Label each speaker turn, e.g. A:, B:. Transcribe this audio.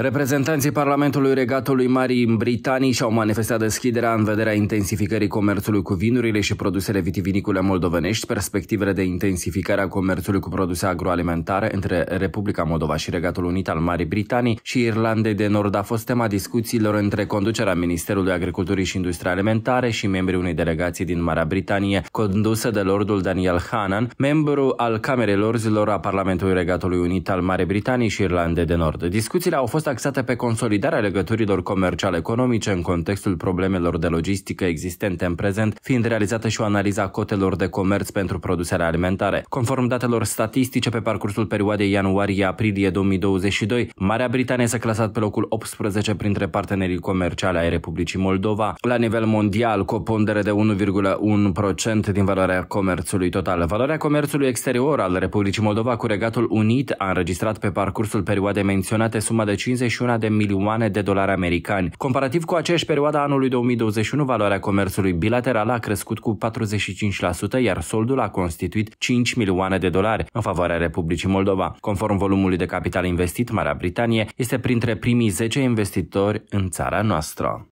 A: Reprezentanții Parlamentului Regatului Marii Britanii și-au manifestat deschiderea în vederea intensificării comerțului cu vinurile și produsele vitivinicule moldovenești, perspectivele de intensificare a comerțului cu produse agroalimentare între Republica Moldova și Regatul Unit al Marii Britanii și Irlandei de Nord a fost tema discuțiilor între conducerea Ministerului Agriculturii și Industriei Alimentare și membrii unei delegații din Marea Britanie, condusă de Lordul Daniel Hanan, membru al Camerei Lorzilor a Parlamentului Regatului Unit al Marii Britanii și Irlandei de Nord. Discuțiile au fost axate pe consolidarea legăturilor comercial-economice în contextul problemelor de logistică existente în prezent, fiind realizată și o analiză a cotelor de comerț pentru produsele alimentare. Conform datelor statistice pe parcursul perioadei ianuarie-aprilie 2022, Marea Britanie s-a clasat pe locul 18 printre partenerii comerciale ai Republicii Moldova. La nivel mondial, cu o pondere de 1,1% din valoarea comerțului total. Valoarea comerțului exterior al Republicii Moldova cu Regatul Unit a înregistrat pe parcursul perioadei menționate suma de 5 51 de milioane de dolari americani. Comparativ cu aceeași perioadă anului 2021, valoarea comerțului bilateral a crescut cu 45%, iar soldul a constituit 5 milioane de dolari în favoarea Republicii Moldova. Conform volumului de capital investit, Marea Britanie este printre primii 10 investitori în țara noastră.